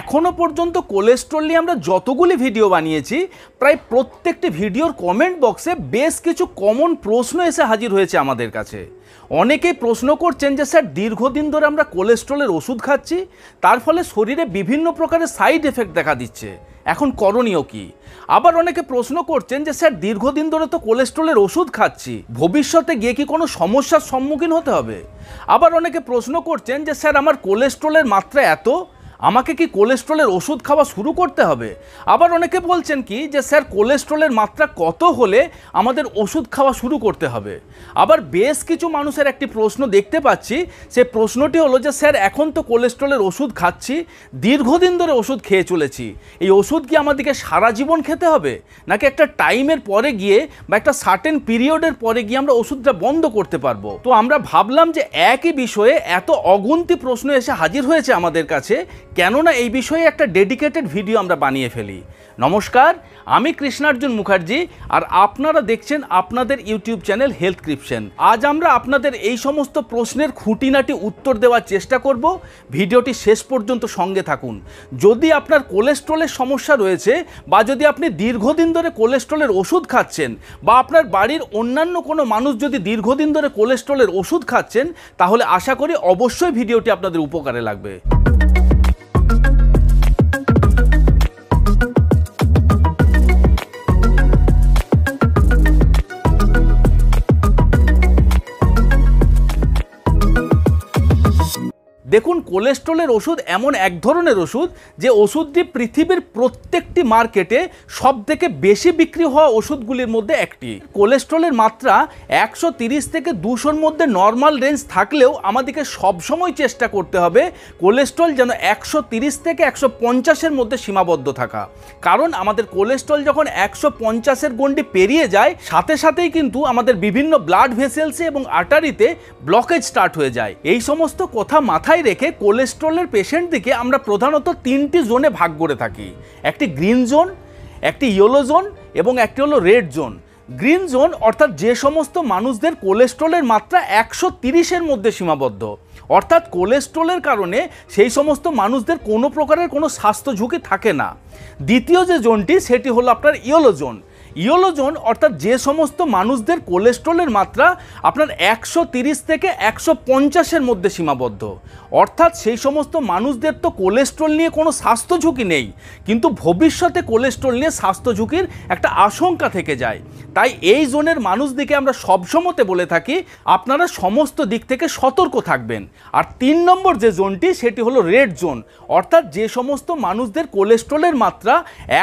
এখনও পর্যন্ত কোলেস্ট্রল নিয়ে আমরা যতগুলি ভিডিও বানিয়েছি প্রায় প্রত্যেকটি ভিডিওর কমেন্ট বক্সে বেশ কিছু কমন প্রশ্ন এসে হাজির হয়েছে আমাদের কাছে অনেকেই প্রশ্ন করছেন যে স্যার দীর্ঘদিন ধরে আমরা কোলেস্ট্রলের ওষুধ খাচ্ছি তার ফলে শরীরে বিভিন্ন প্রকারের সাইড এফেক্ট দেখা দিচ্ছে এখন করণীয় কি আবার অনেকে প্রশ্ন করছেন যে স্যার দীর্ঘদিন ধরে তো কোলেস্ট্রলের ওষুধ খাচ্ছি ভবিষ্যতে গিয়ে কি কোনো সমস্যার সম্মুখীন হতে হবে আবার অনেকে প্রশ্ন করছেন যে স্যার আমার কোলেস্ট্রলের মাত্রা এত আমাকে কি কোলেস্ট্রলের ওষুধ খাওয়া শুরু করতে হবে আবার অনেকে বলছেন কি যে স্যার কোলেস্ট্রলের মাত্রা কত হলে আমাদের ওষুধ খাওয়া শুরু করতে হবে আবার বেশ কিছু মানুষের একটি প্রশ্ন দেখতে পাচ্ছি সে প্রশ্নটি হলো যে স্যার এখন তো কোলেস্ট্রলের ওষুধ খাচ্ছি দীর্ঘদিন ধরে ওষুধ খেয়ে চলেছি এই ওষুধ কি আমাদেরকে সারা জীবন খেতে হবে নাকি একটা টাইমের পরে গিয়ে বা একটা সার্টেন পিরিয়ডের পরে গিয়ে আমরা ওষুধটা বন্ধ করতে পারবো তো আমরা ভাবলাম যে একই বিষয়ে এত অগুন্তি প্রশ্ন এসে হাজির হয়েছে আমাদের কাছে কেননা এই বিষয়ে একটা ডেডিকেটেড ভিডিও আমরা বানিয়ে ফেলি নমস্কার আমি কৃষ্ণার্জুন মুখার্জি আর আপনারা দেখছেন আপনাদের ইউটিউব চ্যানেল হেলথ ক্রিপশন আজ আমরা আপনাদের এই সমস্ত প্রশ্নের খুঁটিনাটি উত্তর দেওয়ার চেষ্টা করব ভিডিওটি শেষ পর্যন্ত সঙ্গে থাকুন যদি আপনার কোলেস্ট্রলের সমস্যা রয়েছে বা যদি আপনি দীর্ঘদিন ধরে কোলেস্ট্রলের ওষুধ খাচ্ছেন বা আপনার বাড়ির অন্যান্য কোনো মানুষ যদি দীর্ঘদিন ধরে কোলেস্ট্রলের ওষুধ খাচ্ছেন তাহলে আশা করি অবশ্যই ভিডিওটি আপনাদের উপকারে লাগবে দেখুন কোলেস্ট্রলের ওষুধ এমন এক ধরনের ওষুধ যে ওষুধটি পৃথিবীর প্রত্যেকটি মার্কেটে সব থেকে বেশি বিক্রি হওয়া ওষুধগুলির মধ্যে একটি কোলেস্ট্রলের মাত্রা একশো থেকে দুশোর মধ্যে নর্মাল রেঞ্জ থাকলেও আমাদেরকে সবসময় চেষ্টা করতে হবে কোলেস্ট্রল যেন একশো থেকে একশো পঞ্চাশের মধ্যে সীমাবদ্ধ থাকা কারণ আমাদের কোলেস্ট্রল যখন একশো পঞ্চাশের গন্ডি পেরিয়ে যায় সাথে সাথেই কিন্তু আমাদের বিভিন্ন ব্লাড ভেসেলসে এবং আটারিতে ব্লকেজ স্টার্ট হয়ে যায় এই সমস্ত কথা মাথায় মাথায় রেখে কোলেস্ট্রলের পেশেন্টদেরকে আমরা প্রধানত তিনটি জোনে ভাগ করে থাকি একটি গ্রিন জোন একটি ইয়েলো জোন এবং একটি হলো রেড জোন গ্রিন জোন অর্থাৎ যে সমস্ত মানুষদের কোলেস্ট্রলের মাত্রা একশো তিরিশের মধ্যে সীমাবদ্ধ অর্থাৎ কোলেস্ট্রলের কারণে সেই সমস্ত মানুষদের কোনো প্রকারের কোনো স্বাস্থ্য ঝুঁকি থাকে না দ্বিতীয় যে জোনটি সেটি হলো আপনার ইয়েলো জোন ইয়েলো জোন অর্থাৎ যে সমস্ত মানুষদের কোলেস্ট্রলের মাত্রা আপনার একশো তিরিশ থেকে একশো পঞ্চাশের মধ্যে সীমাবদ্ধ অর্থাৎ সেই সমস্ত মানুষদের তো কোলেস্ট্রল নিয়ে কোনো স্বাস্থ্য ঝুঁকি নেই কিন্তু ভবিষ্যতে কোলেস্ট্রল নিয়ে স্বাস্থ্য ঝুঁকির একটা আশঙ্কা থেকে যায় তাই এই জোনের মানুষদিকে আমরা সবসময়তে বলে থাকি আপনারা সমস্ত দিক থেকে সতর্ক থাকবেন আর তিন নম্বর যে জোনটি সেটি হলো রেড জোন অর্থাৎ যে সমস্ত মানুষদের কোলেস্ট্রলের মাত্রা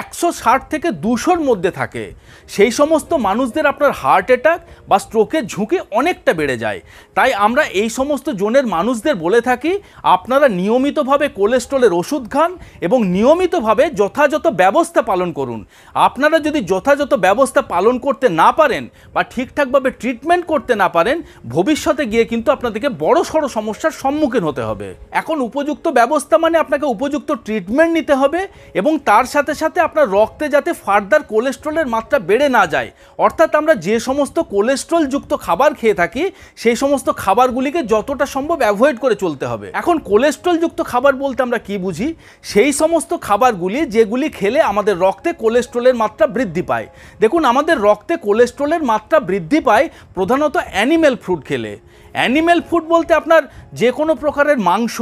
একশো ষাট থেকে দুশোর মধ্যে থাকে সেই সমস্ত মানুষদের আপনার হার্ট অ্যাটাক বা স্ট্রোকের ঝুঁকি অনেকটা বেড়ে যায় তাই আমরা এই সমস্ত জোনের মানুষদের বলে থাকি আপনারা নিয়মিতভাবে কোলেস্ট্রলের ওষুধ খান এবং নিয়মিতভাবে যথাযথ ব্যবস্থা পালন করুন আপনারা যদি যথাযথ ব্যবস্থা পালন করতে না পারেন বা ঠিকঠাকভাবে ট্রিটমেন্ট করতে না পারেন ভবিষ্যতে গিয়ে কিন্তু আপনাদেরকে বড় সড়ো সমস্যার সম্মুখীন হতে হবে এখন উপযুক্ত ব্যবস্থা মানে আপনাকে উপযুক্ত ট্রিটমেন্ট নিতে হবে এবং তার সাথে সাথে আপনার রক্তে যাতে ফার্দার কোলেস্ট্রলের মাত্রা মাত্রা বেড়ে না যায় অর্থাৎ আমরা যে সমস্ত কোলেস্ট্রলযুক্ত খাবার খেয়ে থাকি সেই সমস্ত খাবারগুলিকে যতটা সম্ভব অ্যাভয়েড করে চলতে হবে এখন কোলেস্ট্রলযুক্ত খাবার বলতে আমরা কি বুঝি সেই সমস্ত খাবারগুলি যেগুলি খেলে আমাদের রক্তে কোলেস্ট্রলের মাত্রা বৃদ্ধি পায় দেখুন আমাদের রক্তে কোলেস্ট্রলের মাত্রা বৃদ্ধি পায় প্রধানত অ্যানিম্যাল ফ্রুট খেলে অ্যানিম্যাল ফুড বলতে আপনার যে কোনো প্রকারের মাংস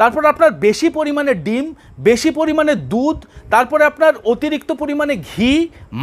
তারপর আপনার বেশি পরিমাণে ডিম বেশি পরিমাণে দুধ তারপরে আপনার অতিরিক্ত পরিমাণে ঘি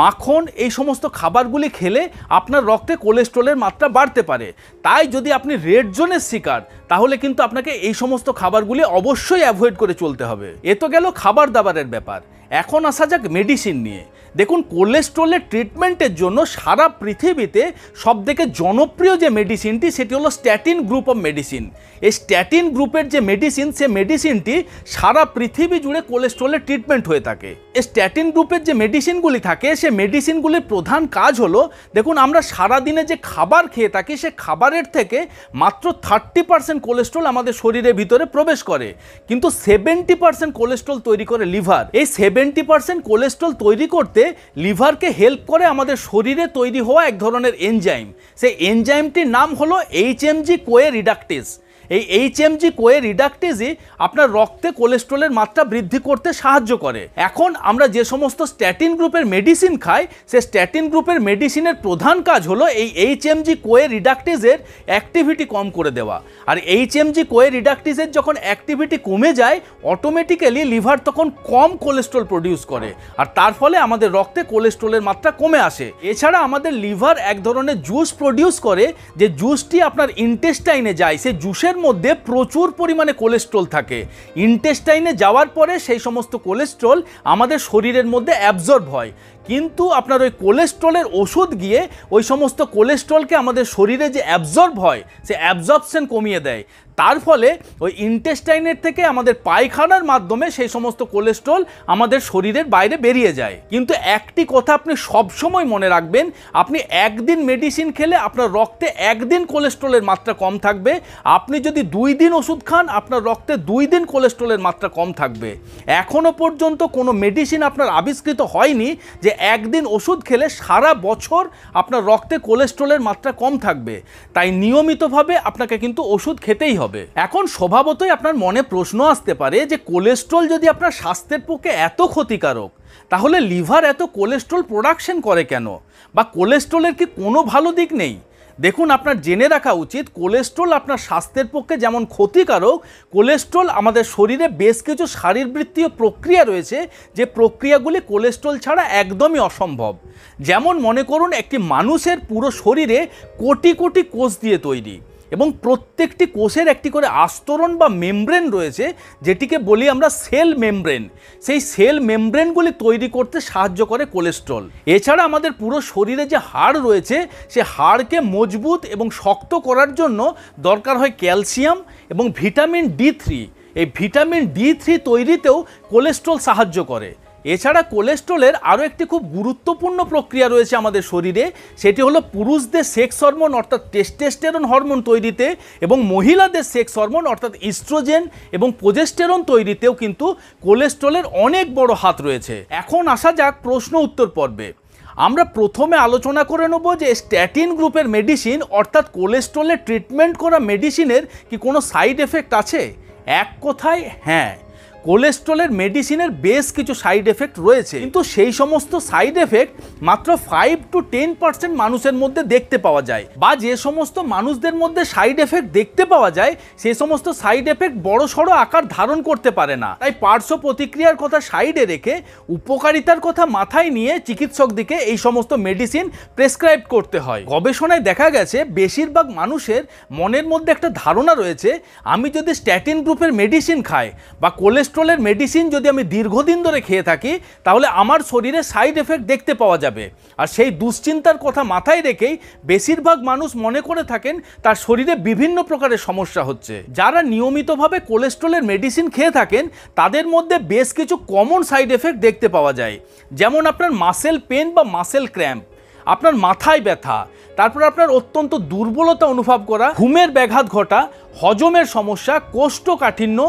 মাখন এই সমস্ত খাবারগুলি খেলে আপনার রক্তে কোলেস্ট্রলের মাত্রা বাড়তে পারে তাই যদি আপনি রেড জোনের শিকার তাহলে কিন্তু আপনাকে এই সমস্ত খাবারগুলি অবশ্যই অ্যাভয়েড করে চলতে হবে এ তো গেল খাবার দাবারের ব্যাপার এখন আসা যাক মেডিসিন নিয়ে দেখুন কোলেস্ট্রলের ট্রিটমেন্টের জন্য সারা পৃথিবীতে সবথেকে জনপ্রিয় যে মেডিসিনটি সেটি হলো স্ট্যাটিন গ্রুপ অফ মেডিসিন এই স্ট্যাটিন গ্রুপের যে মেডিসিন সে মেডিসিনটি সারা পৃথিবী জুড়ে কোলেস্ট্রলের ট্রিটমেন্ট হয়ে থাকে এই স্ট্যাটিন গ্রুপের যে মেডিসিনগুলি থাকে সে মেডিসিনগুলির প্রধান কাজ হলো দেখুন আমরা সারা দিনে যে খাবার খেয়ে থাকি সে খাবারের থেকে মাত্র থার্টি পার্সেন্ট কোলেস্ট্রল আমাদের শরীরের ভিতরে প্রবেশ করে কিন্তু সেভেন্টি পার্সেন্ট কোলেস্ট্রল তৈরি করে লিভার এই সেভেন্টি পার্সেন্ট কোলেস্ট্রল তৈরি করতে লিভারকে হেল্প করে আমাদের শরীরে তৈরি হওয়া এক ধরনের এনজাইম সেই এনজাইমটির নাম হলো এইচএমজি কোয়ে রিডাকটিস এই এইচএমজি কোয়ে রিডাকটিজি আপনার রক্তে কোলেস্ট্রলের মাত্রা বৃদ্ধি করতে সাহায্য করে এখন আমরা যে সমস্ত স্ট্যাটিন গ্রুপের মেডিসিন খাই সে স্ট্যাটিন গ্রুপের মেডিসিনের প্রধান কাজ হলো এই এইচএমজি কোয়ে রিডাকটিজের অ্যাক্টিভিটি কম করে দেওয়া আর এইচএমজি কোয়ে রিডাকটিজের যখন অ্যাক্টিভিটি কমে যায় অটোমেটিক্যালি লিভার তখন কম কোলেস্ট্রল প্রডিউস করে আর তার ফলে আমাদের রক্তে কোলেস্ট্রলের মাত্রা কমে আসে এছাড়া আমাদের লিভার এক ধরনের জুস প্রডিউস করে যে জুসটি আপনার ইনটেস্টাইনে যায় সে জুসের মাংসের মধ্যে প্রচুর পরিমাণে কোলেস্ট্রল থাকে ইনটেস্টাইনে যাওয়ার পরে সেই সমস্ত কোলেস্ট্রল আমাদের শরীরের মধ্যে অ্যাবজর্ব হয় কিন্তু আপনার ওই কোলেস্ট্রলের ওষুধ গিয়ে ওই সমস্ত কোলেস্ট্রলকে আমাদের শরীরে যে অ্যাবজর্ব হয় সে অ্যাবজর্বশন কমিয়ে দেয় তার ফলে ওই ইন্টেস্টাইনের থেকে আমাদের পায়খানার মাধ্যমে সেই সমস্ত কোলেস্ট্রল আমাদের শরীরের বাইরে বেরিয়ে যায় কিন্তু একটি কথা আপনি সবসময় মনে রাখবেন আপনি একদিন মেডিসিন খেলে আপনার রক্তে একদিন কোলেস্ট্রলের মাত্রা কম থাকবে আপনি যদি দুই দিন ওষুধ খান আপনার রক্তে দুই দিন কোলেস্ট্রলের মাত্রা কম থাকবে এখনও পর্যন্ত কোনো মেডিসিন আপনার আবিষ্কৃত হয়নি যে একদিন ওষুধ খেলে সারা বছর আপনার রক্তে কোলেস্ট্রলের মাত্রা কম থাকবে তাই নিয়মিতভাবে আপনাকে কিন্তু ওষুধ খেতেই হবে হবে এখন স্বভাবতই আপনার মনে প্রশ্ন আসতে পারে যে কোলেস্ট্রল যদি আপনার স্বাস্থ্যের পক্ষে এত ক্ষতিকারক তাহলে লিভার এত কোলেস্ট্রল প্রোডাকশন করে কেন বা কোলেস্ট্রলের কি কোনো ভালো দিক নেই দেখুন আপনার জেনে রাখা উচিত কোলেস্ট্রল আপনার স্বাস্থ্যের পক্ষে যেমন ক্ষতিকারক কোলেস্ট্রল আমাদের শরীরে বেশ কিছু শারীরবৃত্তীয় প্রক্রিয়া রয়েছে যে প্রক্রিয়াগুলি কোলেস্ট্রল ছাড়া একদমই অসম্ভব যেমন মনে করুন একটি মানুষের পুরো শরীরে কোটি কোটি কোষ দিয়ে তৈরি এবং প্রত্যেকটি কোষের একটি করে আস্তরণ বা মেমব্রেন রয়েছে যেটিকে বলি আমরা সেল মেমব্রেন সেই সেল মেমব্রেনগুলি তৈরি করতে সাহায্য করে কোলেস্ট্রল এছাড়া আমাদের পুরো শরীরে যে হাড় রয়েছে সে হাড়কে মজবুত এবং শক্ত করার জন্য দরকার হয় ক্যালসিয়াম এবং ভিটামিন ডি থ্রি এই ভিটামিন ডি থ্রি তৈরিতেও কোলেস্ট্রল সাহায্য করে এছাড়া কোলেস্ট্রলের আরও একটি খুব গুরুত্বপূর্ণ প্রক্রিয়া রয়েছে আমাদের শরীরে সেটি হলো পুরুষদের সেক্স হরমোন অর্থাৎ টেস্টেস্টেরন হরমোন তৈরিতে এবং মহিলাদের সেক্স হরমোন অর্থাৎ ইস্ট্রোজেন এবং প্রোজেস্টেরন তৈরিতেও কিন্তু কোলেস্ট্রলের অনেক বড় হাত রয়েছে এখন আসা যাক প্রশ্ন উত্তর পর্বে আমরা প্রথমে আলোচনা করে নেব যে স্ট্যাটিন গ্রুপের মেডিসিন অর্থাৎ কোলেস্ট্রলের ট্রিটমেন্ট করা মেডিসিনের কি কোনো সাইড এফেক্ট আছে এক কথায় হ্যাঁ কোলেস্ট্রলের মেডিসিনের বেশ কিছু সাইড এফেক্ট রয়েছে কিন্তু সেই সমস্ত সাইড এফেক্ট মাত্র ফাইভ টু টেন পার্সেন্ট মানুষের মধ্যে দেখতে পাওয়া যায় বা যে সমস্ত মানুষদের মধ্যে সাইড এফেক্ট দেখতে পাওয়া যায় সে সমস্ত সাইড এফেক্ট বড় সড়ো আকার ধারণ করতে পারে না তাই পার্শ্ব প্রতিক্রিয়ার কথা সাইডে রেখে উপকারিতার কথা মাথায় নিয়ে চিকিৎসকদিকে এই সমস্ত মেডিসিন প্রেসক্রাইব করতে হয় গবেষণায় দেখা গেছে বেশিরভাগ মানুষের মনের মধ্যে একটা ধারণা রয়েছে আমি যদি স্ট্যাটিন গ্রুপের মেডিসিন খাই বা কোলেস্ট্রল কোলেস্ট্রলের মেডিসিন যদি আমি দীর্ঘদিন ধরে খেয়ে থাকি তাহলে আমার শরীরে সাইড এফেক্ট দেখতে পাওয়া যাবে আর সেই দুশ্চিন্তার কথা মাথায় রেখেই বেশিরভাগ মানুষ মনে করে থাকেন তার শরীরে বিভিন্ন প্রকারের সমস্যা হচ্ছে যারা নিয়মিতভাবে কোলেস্ট্রলের মেডিসিন খেয়ে থাকেন তাদের মধ্যে বেশ কিছু কমন সাইড এফেক্ট দেখতে পাওয়া যায় যেমন আপনার মাসেল পেন বা মাসেল ক্র্যাম্প আপনার মাথায় ব্যথা তারপর আপনার অত্যন্ত দুর্বলতা অনুভব করা ঘুমের ব্যাঘাত ঘটা হজমের সমস্যা কোষ্ঠকাঠিন্য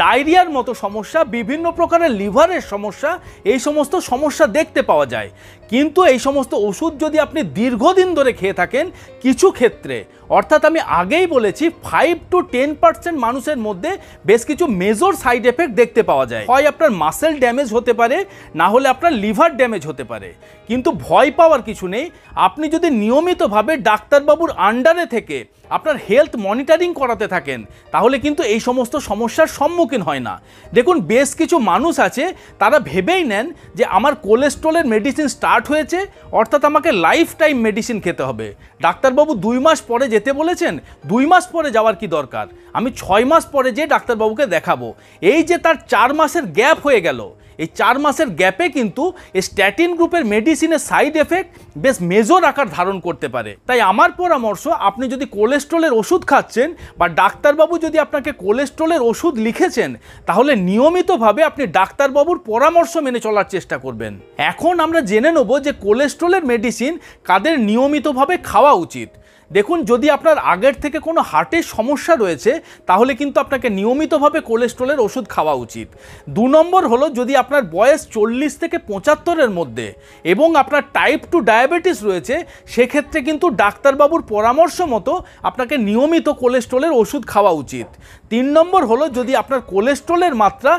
ডায়রিয়ার মতো সমস্যা বিভিন্ন প্রকারের লিভারের সমস্যা এই সমস্ত সমস্যা দেখতে পাওয়া যায় কিন্তু এই সমস্ত ওষুধ যদি আপনি দীর্ঘদিন ধরে খেয়ে থাকেন কিছু ক্ষেত্রে অর্থাৎ আমি আগেই বলেছি ফাইভ টু টেন পার্সেন্ট মানুষের মধ্যে বেশ কিছু মেজর সাইড এফেক্ট দেখতে পাওয়া যায় হয় আপনার মাসেল ড্যামেজ হতে পারে না হলে আপনার লিভার ড্যামেজ হতে পারে কিন্তু ভয় পাওয়ার কিছু নেই আপনি যদি নিয়মিতভাবে ডাক্তারবাবুর আন্ডারে থেকে আপনার হেলথ মনিটরিং করাতে থাকেন তাহলে কিন্তু এই সমস্ত সমস্যার সম্মুখীন হয় না দেখুন বেশ কিছু মানুষ আছে তারা ভেবেই নেন যে আমার কোলেস্ট্রলের মেডিসিন স্টার্ট হয়েছে অর্থাৎ আমাকে লাইফ টাইম মেডিসিন খেতে হবে ডাক্তারবাবু দুই মাস পরে যেতে বলেছেন দুই মাস পরে যাওয়ার কি দরকার আমি ছয় মাস পরে যে ডাক্তারবাবুকে দেখাবো এই যে তার চার মাসের গ্যাপ হয়ে গেল এই চার মাসের গ্যাপে কিন্তু এই স্ট্যাটিন গ্রুপের মেডিসিনের সাইড এফেক্ট বেশ মেজর আকার ধারণ করতে পারে তাই আমার পরামর্শ আপনি যদি কোলেস্ট্রলের ওষুধ খাচ্ছেন বা ডাক্তারবাবু যদি আপনাকে কোলেস্ট্রলের ওষুধ লিখেছেন তাহলে নিয়মিতভাবে আপনি ডাক্তারবাবুর পরামর্শ মেনে চলার চেষ্টা করবেন এখন আমরা জেনে নেব যে কোলেস্ট্রলের মেডিসিন কাদের নিয়মিতভাবে খাওয়া উচিত দেখুন যদি আপনার আগের থেকে কোনো হার্টের সমস্যা রয়েছে তাহলে কিন্তু আপনাকে নিয়মিতভাবে কোলেস্ট্রলের ওষুধ খাওয়া উচিত দু নম্বর হলো যদি আপনার বয়স চল্লিশ থেকে পঁচাত্তরের মধ্যে এবং আপনার টাইপ টু ডায়াবেটিস রয়েছে সেক্ষেত্রে কিন্তু ডাক্তারবাবুর পরামর্শ মতো আপনাকে নিয়মিত কোলেস্ট্রলের ওষুধ খাওয়া উচিত তিন নম্বর হলো যদি আপনার কোলেস্ট্রলের মাত্রা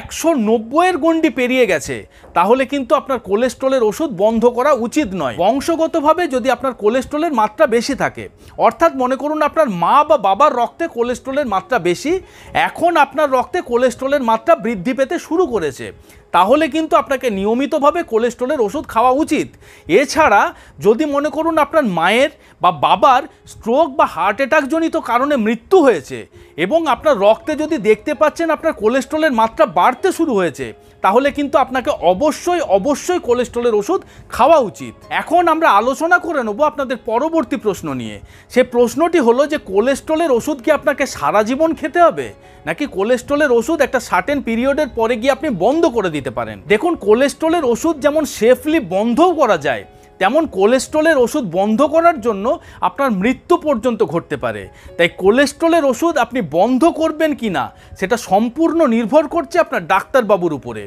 একশো নব্বইয়ের গণ্ডি পেরিয়ে গেছে তাহলে কিন্তু আপনার কোলেস্ট্রলের ওষুধ বন্ধ করা উচিত নয় বংশগতভাবে যদি আপনার কোলেস্ট্রলের মাত্রা বেশি থাকে থাকে অর্থাৎ মনে করুন আপনার মা বা বাবার রক্তে কোলেস্ট্রলের মাত্রা বেশি এখন আপনার রক্তে কোলেস্ট্রলের মাত্রা বৃদ্ধি পেতে শুরু করেছে তাহলে কিন্তু আপনাকে নিয়মিতভাবে কোলেস্ট্রলের ওষুধ খাওয়া উচিত এছাড়া যদি মনে করুন আপনার মায়ের বা বাবার স্ট্রোক বা হার্ট অ্যাটাকজনিত কারণে মৃত্যু হয়েছে এবং আপনার রক্তে যদি দেখতে পাচ্ছেন আপনার কোলেস্ট্রলের মাত্রা বাড়তে শুরু হয়েছে তাহলে কিন্তু আপনাকে অবশ্যই অবশ্যই কোলেস্ট্রলের ওষুধ খাওয়া উচিত এখন আমরা আলোচনা করে নেব আপনাদের পরবর্তী প্রশ্ন নিয়ে সে প্রশ্নটি হলো যে কোলেস্ট্রলের ওষুধ কি আপনাকে সারা জীবন খেতে হবে নাকি কোলেস্ট্রলের ওষুধ একটা সার্টেন পিরিয়ডের পরে গিয়ে আপনি বন্ধ করে দিতে পারেন দেখুন কোলেস্ট্রলের ওষুধ যেমন সেফলি বন্ধও করা যায় তেমন কোলেস্ট্রলের ওষুধ বন্ধ করার জন্য আপনার মৃত্যু পর্যন্ত ঘটতে পারে তাই কোলেস্ট্রলের ওষুধ আপনি বন্ধ করবেন কি না সেটা সম্পূর্ণ নির্ভর করছে আপনার ডাক্তারবাবুর উপরে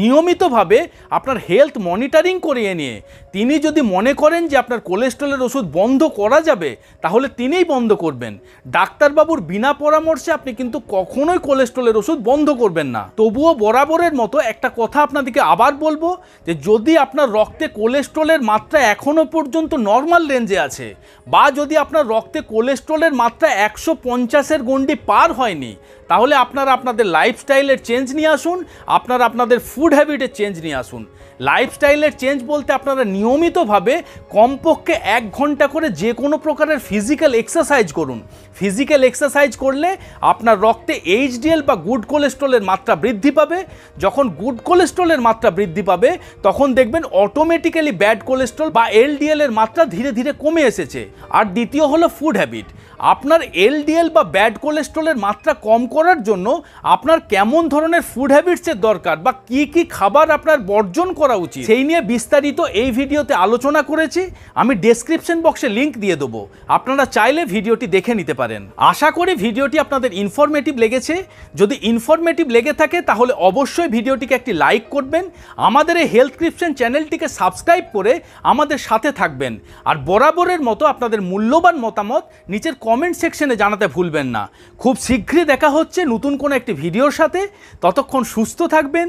নিয়মিতভাবে আপনার হেলথ মনিটরিং করিয়ে নিয়ে তিনি যদি মনে করেন যে আপনার কোলেস্ট্রলের ওষুধ বন্ধ করা যাবে তাহলে তিনিই বন্ধ করবেন ডাক্তারবাবুর বিনা পরামর্শে আপনি কিন্তু কখনোই কোলেস্ট্রলের ওষুধ বন্ধ করবেন না তবুও বরাবরের মতো একটা কথা আপনাদেরকে আবার বলবো যে যদি আপনার রক্তে কোলেস্ট্রলের মাত্রা এখনও পর্যন্ত নর্মাল রেঞ্জে আছে বা যদি আপনার রক্তে কোলেস্ট্রলের মাত্রা একশো পঞ্চাশের গণ্ডি পার হয়নি তাহলে আপনারা আপনাদের লাইফস্টাইলের চেঞ্জ নিয়ে আসুন আপনারা আপনাদের ফুড হ্যাবিটে চেঞ্জ নিয়ে আসুন লাইফস্টাইলের চেঞ্জ বলতে আপনারা নিয়মিতভাবে কমপক্ষে এক ঘন্টা করে যে কোনো প্রকারের ফিজিক্যাল এক্সারসাইজ করুন ফিজিক্যাল এক্সারসাইজ করলে আপনার রক্তে এইচডিএল বা গুড কোলেস্ট্রলের মাত্রা বৃদ্ধি পাবে যখন গুড কোলেস্ট্রলের মাত্রা বৃদ্ধি পাবে তখন দেখবেন অটোমেটিক্যালি ব্যাড কোলেস্ট্রল বা এলডিএলের মাত্রা ধীরে ধীরে কমে এসেছে আর দ্বিতীয় হলো ফুড হ্যাবিট আপনার এলডিএল বা ব্যাড কোলেস্ট্রলের মাত্রা কম করার জন্য আপনার কেমন ধরনের ফুড হ্যাবিটসের দরকার বা কি কি খাবার আপনার বর্জন করা উচিত সেই নিয়ে বিস্তারিত এই ভিডিওতে আলোচনা করেছি আমি ডেসক্রিপশন বক্সে লিংক দিয়ে দেবো আপনারা চাইলে ভিডিওটি দেখে নিতে পারেন পারেন আশা করি ভিডিওটি আপনাদের ইনফরমেটিভ লেগেছে যদি ইনফরমেটিভ লেগে থাকে তাহলে অবশ্যই ভিডিওটিকে একটি লাইক করবেন আমাদের এই হেলথ ক্রিপশন চ্যানেলটিকে সাবস্ক্রাইব করে আমাদের সাথে থাকবেন আর বরাবরের মতো আপনাদের মূল্যবান মতামত নিচের কমেন্ট সেকশনে জানাতে ভুলবেন না খুব শীঘ্রই দেখা হচ্ছে নতুন কোনো একটি ভিডিওর সাথে ততক্ষণ সুস্থ থাকবেন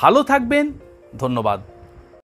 ভালো থাকবেন ধন্যবাদ